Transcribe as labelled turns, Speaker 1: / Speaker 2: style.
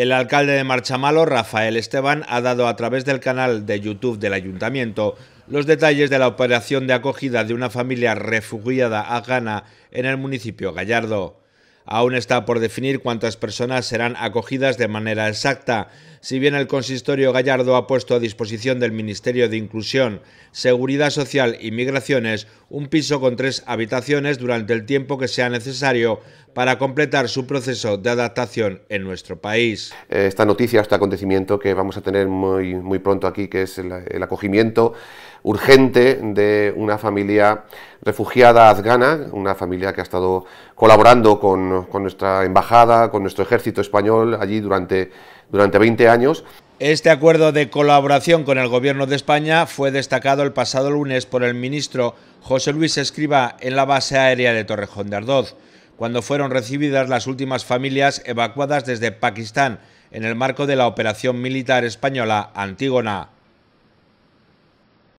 Speaker 1: El alcalde de Marchamalo, Rafael Esteban, ha dado a través del canal de YouTube del ayuntamiento los detalles de la operación de acogida de una familia refugiada a Ghana en el municipio gallardo. Aún está por definir cuántas personas serán acogidas de manera exacta, si bien el consistorio gallardo ha puesto a disposición del Ministerio de Inclusión, Seguridad Social y Migraciones un piso con tres habitaciones durante el tiempo que sea necesario para completar su proceso de adaptación en nuestro
Speaker 2: país. Eh, esta noticia, este acontecimiento que vamos a tener muy, muy pronto aquí, que es el, acogimiento urgente de una familia refugiada afgana, una familia que ha estado colaborando con, nuestra embajada, con nuestro ejército español allí durante, durante 20 años.
Speaker 1: Este acuerdo de colaboración con el Gobierno de España fue destacado el pasado lunes por el ministro José Luis Escriba en la base aérea de Torrejón de Ardoz, cuando fueron recibidas las últimas familias evacuadas desde Pakistán en el marco de la operación militar española Antígona.